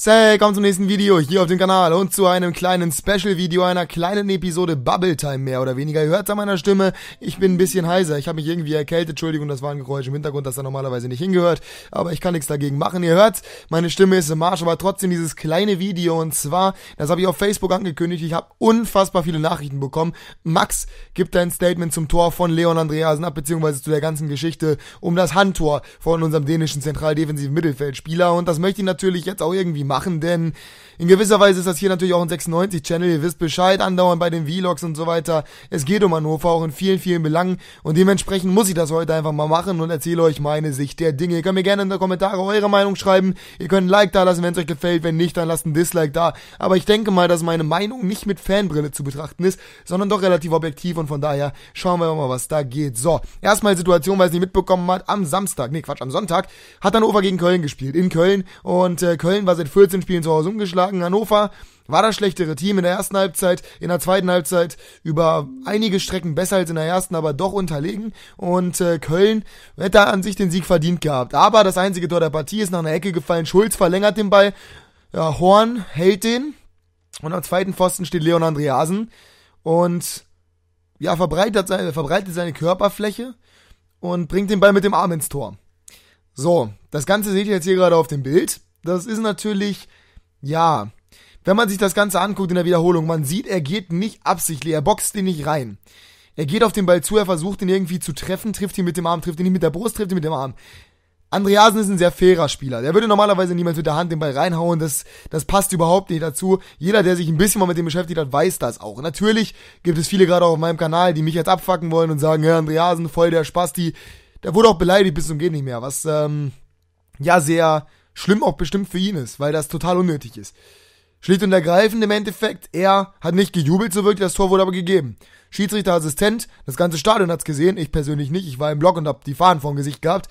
Say, komm zum nächsten Video hier auf dem Kanal und zu einem kleinen Special-Video, einer kleinen Episode Bubble Time mehr oder weniger. Ihr hört an meiner Stimme, ich bin ein bisschen heiser. Ich habe mich irgendwie erkältet. Entschuldigung, das war ein Geräusch im Hintergrund, das da normalerweise nicht hingehört. Aber ich kann nichts dagegen machen. Ihr hört, meine Stimme ist im Marsch, aber trotzdem dieses kleine Video. Und zwar, das habe ich auf Facebook angekündigt. Ich habe unfassbar viele Nachrichten bekommen. Max gibt ein Statement zum Tor von Leon Andreasen ab, beziehungsweise zu der ganzen Geschichte um das Handtor von unserem dänischen zentraldefensiven Mittelfeldspieler. Und das möchte ich natürlich jetzt auch irgendwie machen, denn in gewisser Weise ist das hier natürlich auch ein 96-Channel. Ihr wisst Bescheid, andauernd bei den Vlogs und so weiter. Es geht um Hannover auch in vielen, vielen Belangen und dementsprechend muss ich das heute einfach mal machen und erzähle euch meine Sicht der Dinge. Ihr könnt mir gerne in die Kommentare eure Meinung schreiben. Ihr könnt ein Like da lassen, wenn es euch gefällt. Wenn nicht, dann lasst ein Dislike da. Aber ich denke mal, dass meine Meinung nicht mit Fanbrille zu betrachten ist, sondern doch relativ objektiv und von daher schauen wir mal, was da geht. So, erstmal Situation, weil es nicht mitbekommen hat, am Samstag, nee Quatsch, am Sonntag hat Hannover gegen Köln gespielt, in Köln und äh, Köln war seit 14 Spielen zu Hause umgeschlagen. Hannover war das schlechtere Team in der ersten Halbzeit, in der zweiten Halbzeit über einige Strecken besser als in der ersten, aber doch unterlegen. Und äh, Köln hätte an sich den Sieg verdient gehabt. Aber das einzige Tor der Partie ist nach einer Ecke gefallen. Schulz verlängert den Ball. Ja, Horn hält den. Und am zweiten Pfosten steht Leon Andreasen. Und ja, verbreitet seine, verbreitet seine Körperfläche und bringt den Ball mit dem Arm ins Tor. So, das Ganze seht ihr jetzt hier gerade auf dem Bild das ist natürlich, ja, wenn man sich das Ganze anguckt in der Wiederholung, man sieht, er geht nicht absichtlich, er boxt ihn nicht rein. Er geht auf den Ball zu, er versucht ihn irgendwie zu treffen, trifft ihn mit dem Arm, trifft ihn nicht mit der Brust, trifft ihn mit dem Arm. Andreasen ist ein sehr fairer Spieler. Der würde normalerweise niemals mit der Hand den Ball reinhauen. Das, das passt überhaupt nicht dazu. Jeder, der sich ein bisschen mal mit dem beschäftigt hat, weiß das auch. Natürlich gibt es viele gerade auch auf meinem Kanal, die mich jetzt abfacken wollen und sagen, ja, Andreasen, voll der Spasti. Der wurde auch beleidigt bis zum geht nicht mehr. Was, ähm, ja, sehr, schlimm auch bestimmt für ihn ist, weil das total unnötig ist. Schlicht und ergreifend im Endeffekt, er hat nicht gejubelt so wirklich, das Tor wurde aber gegeben. Schiedsrichter, Assistent, das ganze Stadion hat's gesehen, ich persönlich nicht, ich war im Block und hab die Fahnen vorm Gesicht gehabt.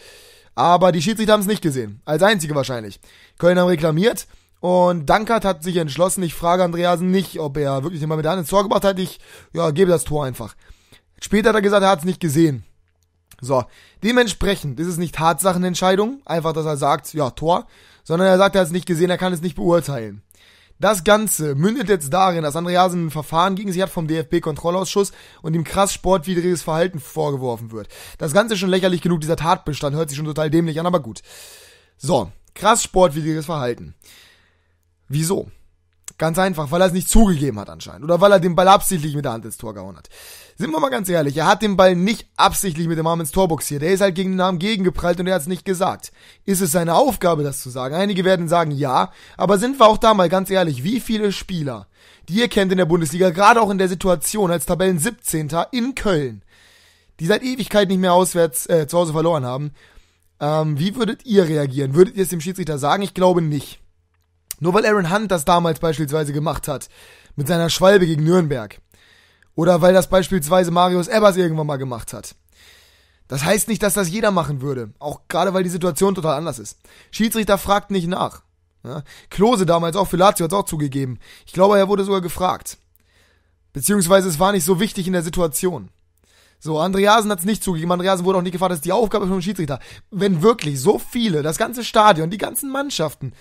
Aber die Schiedsrichter haben's nicht gesehen, als einzige wahrscheinlich. Köln haben reklamiert und Dankert hat sich entschlossen, ich frage Andreasen nicht, ob er wirklich immer mit der Hand ins Tor gebracht hat, ich ja, gebe das Tor einfach. Später hat er gesagt, er hat's nicht gesehen. So, dementsprechend ist es nicht Tatsachenentscheidung, einfach, dass er sagt, ja, Tor, sondern er sagt, er hat es nicht gesehen, er kann es nicht beurteilen. Das Ganze mündet jetzt darin, dass Andreasen ein Verfahren gegen sich hat vom DFB-Kontrollausschuss und ihm krass sportwidriges Verhalten vorgeworfen wird. Das Ganze ist schon lächerlich genug, dieser Tatbestand hört sich schon total dämlich an, aber gut. So, krass sportwidriges Verhalten. Wieso? Ganz einfach, weil er es nicht zugegeben hat anscheinend. Oder weil er den Ball absichtlich mit der Hand ins Tor gehauen hat. Sind wir mal ganz ehrlich, er hat den Ball nicht absichtlich mit dem Arm ins Tor boxiert. Er ist halt gegen den Arm gegengeprallt und er hat es nicht gesagt. Ist es seine Aufgabe, das zu sagen? Einige werden sagen ja, aber sind wir auch da mal ganz ehrlich, wie viele Spieler, die ihr kennt in der Bundesliga, gerade auch in der Situation als Tabellen 17. in Köln, die seit Ewigkeit nicht mehr auswärts äh, zu Hause verloren haben, ähm, wie würdet ihr reagieren? Würdet ihr es dem Schiedsrichter sagen? Ich glaube nicht. Nur weil Aaron Hunt das damals beispielsweise gemacht hat, mit seiner Schwalbe gegen Nürnberg. Oder weil das beispielsweise Marius Ebbers irgendwann mal gemacht hat. Das heißt nicht, dass das jeder machen würde. Auch gerade, weil die Situation total anders ist. Schiedsrichter fragt nicht nach. Ja? Klose damals auch für Lazio hat es auch zugegeben. Ich glaube, er wurde sogar gefragt. Beziehungsweise es war nicht so wichtig in der Situation. So, Andreasen hat es nicht zugegeben. Andreasen wurde auch nicht gefragt. Das ist die Aufgabe vom Schiedsrichter. Wenn wirklich so viele, das ganze Stadion, die ganzen Mannschaften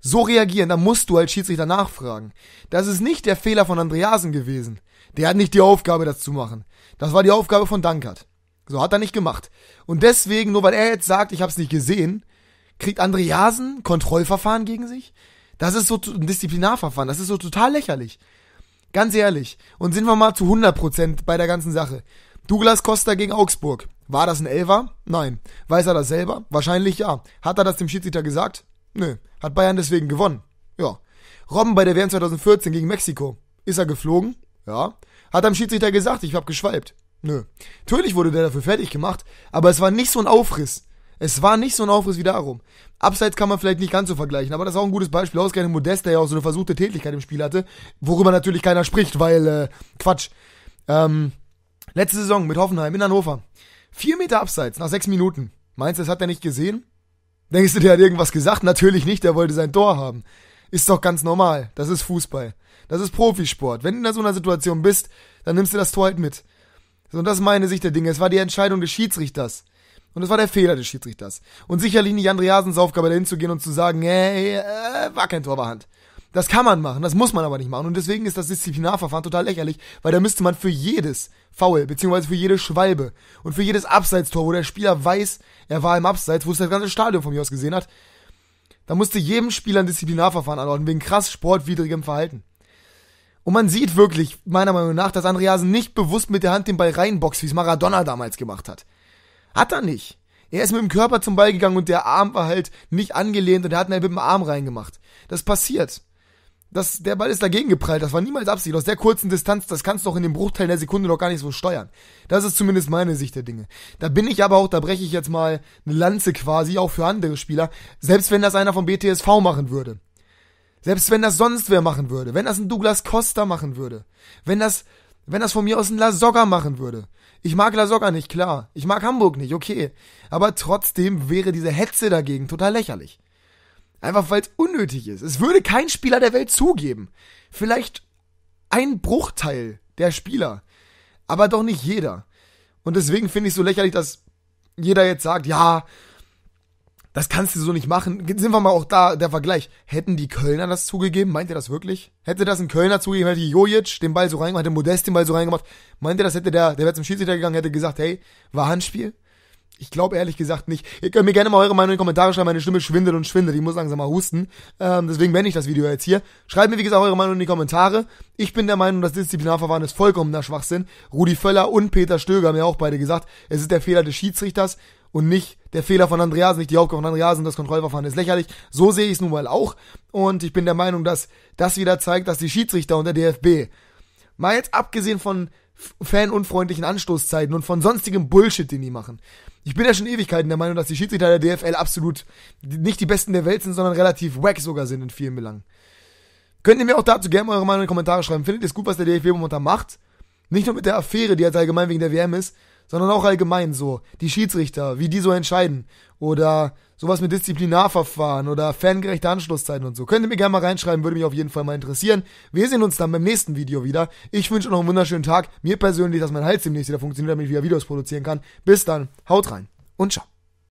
so reagieren, dann musst du als Schiedsrichter nachfragen. Das ist nicht der Fehler von Andreasen gewesen. Der hat nicht die Aufgabe, das zu machen. Das war die Aufgabe von Dankert. So hat er nicht gemacht. Und deswegen, nur weil er jetzt sagt, ich habe es nicht gesehen, kriegt Andreasen Kontrollverfahren gegen sich. Das ist so ein Disziplinarverfahren. Das ist so total lächerlich. Ganz ehrlich. Und sind wir mal zu 100% bei der ganzen Sache. Douglas Costa gegen Augsburg. War das ein Elver? Nein. Weiß er das selber? Wahrscheinlich ja. Hat er das dem Schiedsrichter gesagt? Nö. Hat Bayern deswegen gewonnen. Ja. Robben bei der WM 2014 gegen Mexiko. Ist er geflogen? Ja. Hat am Schiedsrichter gesagt, ich hab geschwalbt. Nö. Natürlich wurde der dafür fertig gemacht, aber es war nicht so ein Aufriss. Es war nicht so ein Aufriss wie darum. Abseits kann man vielleicht nicht ganz so vergleichen, aber das ist auch ein gutes Beispiel. Ausgerechnet Modest, der ja auch so eine versuchte Tätigkeit im Spiel hatte, worüber natürlich keiner spricht, weil, äh, Quatsch. Ähm, letzte Saison mit Hoffenheim in Hannover. Vier Meter abseits, nach sechs Minuten. Meinst du, das hat er nicht gesehen? Denkst du, der hat irgendwas gesagt? Natürlich nicht, der wollte sein Tor haben. Ist doch ganz normal. Das ist Fußball. Das ist Profisport. Wenn du in so einer Situation bist, dann nimmst du das Tor halt mit. So, und das ist meine Sicht der Dinge. Es war die Entscheidung des Schiedsrichters. Und es war der Fehler des Schiedsrichters. Und sicherlich nicht Andreasens Aufgabe, da hinzugehen und zu sagen, hey, äh, war kein Tor, war Hand. Das kann man machen, das muss man aber nicht machen. Und deswegen ist das Disziplinarverfahren total lächerlich, weil da müsste man für jedes Foul, beziehungsweise für jede Schwalbe und für jedes Abseitstor, wo der Spieler weiß, er war im Abseits, wo es das ganze Stadion von mir aus gesehen hat, da musste jedem Spieler ein Disziplinarverfahren anordnen, wegen krass sportwidrigem Verhalten. Und man sieht wirklich, meiner Meinung nach, dass Andreasen nicht bewusst mit der Hand den Ball reinboxt, wie es Maradona damals gemacht hat. Hat er nicht. Er ist mit dem Körper zum Ball gegangen und der Arm war halt nicht angelehnt und er hat ihn halt mit dem Arm reingemacht. Das passiert das, der Ball ist dagegen geprallt. Das war niemals Absicht. Aus der kurzen Distanz, das kannst du doch in dem Bruchteil der Sekunde doch gar nicht so steuern. Das ist zumindest meine Sicht der Dinge. Da bin ich aber auch, da breche ich jetzt mal eine Lanze quasi, auch für andere Spieler. Selbst wenn das einer vom BTSV machen würde. Selbst wenn das sonst wer machen würde. Wenn das ein Douglas Costa machen würde. Wenn das, wenn das von mir aus ein Lasogga machen würde. Ich mag Lasogga nicht, klar. Ich mag Hamburg nicht, okay. Aber trotzdem wäre diese Hetze dagegen total lächerlich. Einfach weil es unnötig ist. Es würde kein Spieler der Welt zugeben. Vielleicht ein Bruchteil der Spieler. Aber doch nicht jeder. Und deswegen finde ich es so lächerlich, dass jeder jetzt sagt, ja, das kannst du so nicht machen. Sind wir mal auch da, der Vergleich. Hätten die Kölner das zugegeben? Meint ihr das wirklich? Hätte das ein Kölner zugegeben, hätte Jojic den Ball so reingemacht, hätte Modest den Ball so reingemacht. Meint ihr, das hätte der, der wäre zum Schiedsrichter gegangen, hätte gesagt, hey, war Handspiel? Ich glaube ehrlich gesagt nicht. Ihr könnt mir gerne mal eure Meinung in die Kommentare schreiben. Meine Stimme schwindet und schwindet. Ich muss langsam mal husten. Ähm, deswegen wende ich das Video jetzt hier. Schreibt mir, wie gesagt, eure Meinung in die Kommentare. Ich bin der Meinung, das Disziplinarverfahren ist vollkommener Schwachsinn. Rudi Völler und Peter Stöger haben ja auch beide gesagt, es ist der Fehler des Schiedsrichters und nicht der Fehler von Andreasen, nicht die Hauptkampf von Andreasen, das Kontrollverfahren ist lächerlich. So sehe ich es nun mal auch. Und ich bin der Meinung, dass das wieder zeigt, dass die Schiedsrichter und der DFB, mal jetzt abgesehen von fanunfreundlichen Anstoßzeiten und von sonstigem Bullshit, den die machen. Ich bin ja schon Ewigkeiten der Meinung, dass die Schiedsrichter der DFL absolut nicht die besten der Welt sind, sondern relativ wack sogar sind in vielen Belangen. Könnt ihr mir auch dazu gerne eure Meinung in die Kommentare schreiben. Findet ihr es gut, was der DFB momentan macht? Nicht nur mit der Affäre, die jetzt allgemein wegen der WM ist, sondern auch allgemein so. Die Schiedsrichter, wie die so entscheiden. Oder sowas mit Disziplinarverfahren oder fangerechte Anschlusszeiten und so. Könnt ihr mir gerne mal reinschreiben, würde mich auf jeden Fall mal interessieren. Wir sehen uns dann beim nächsten Video wieder. Ich wünsche noch einen wunderschönen Tag. Mir persönlich, dass mein Hals demnächst wieder funktioniert, damit ich wieder Videos produzieren kann. Bis dann, haut rein und ciao.